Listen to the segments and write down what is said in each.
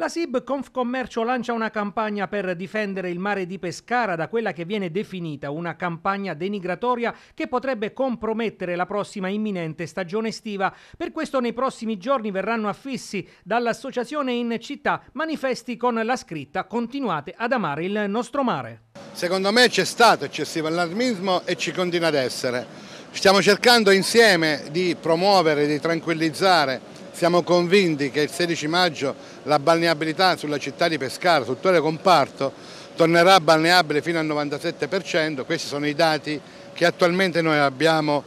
La SIB Confcommercio lancia una campagna per difendere il mare di Pescara da quella che viene definita una campagna denigratoria che potrebbe compromettere la prossima imminente stagione estiva. Per questo nei prossimi giorni verranno affissi dall'associazione in città manifesti con la scritta Continuate ad amare il nostro mare. Secondo me c'è stato eccessivo allarmismo e ci continua ad essere Stiamo cercando insieme di promuovere, di tranquillizzare, siamo convinti che il 16 maggio la balneabilità sulla città di Pescara, sul tuo comparto, tornerà balneabile fino al 97%, questi sono i dati che attualmente noi abbiamo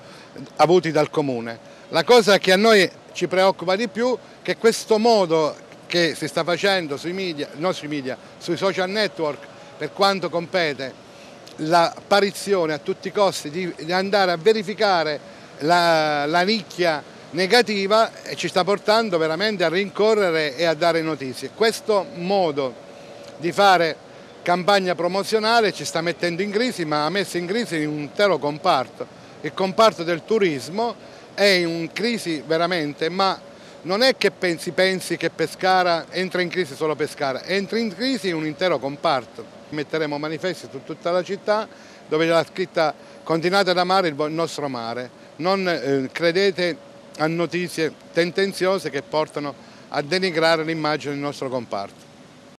avuti dal Comune. La cosa che a noi ci preoccupa di più è che questo modo che si sta facendo sui media, no sui media, sui social network per quanto compete l'apparizione a tutti i costi di, di andare a verificare la, la nicchia negativa eh, ci sta portando veramente a rincorrere e a dare notizie. Questo modo di fare campagna promozionale ci sta mettendo in crisi, ma ha messo in crisi un intero comparto. Il comparto del turismo è in crisi veramente, ma non è che pensi, pensi che Pescara entra in crisi solo Pescara, entra in crisi un intero comparto. Metteremo manifesti su tutta la città dove c'è la scritta continuate ad amare il nostro mare, non eh, credete a notizie tendenziose che portano a denigrare l'immagine del nostro comparto.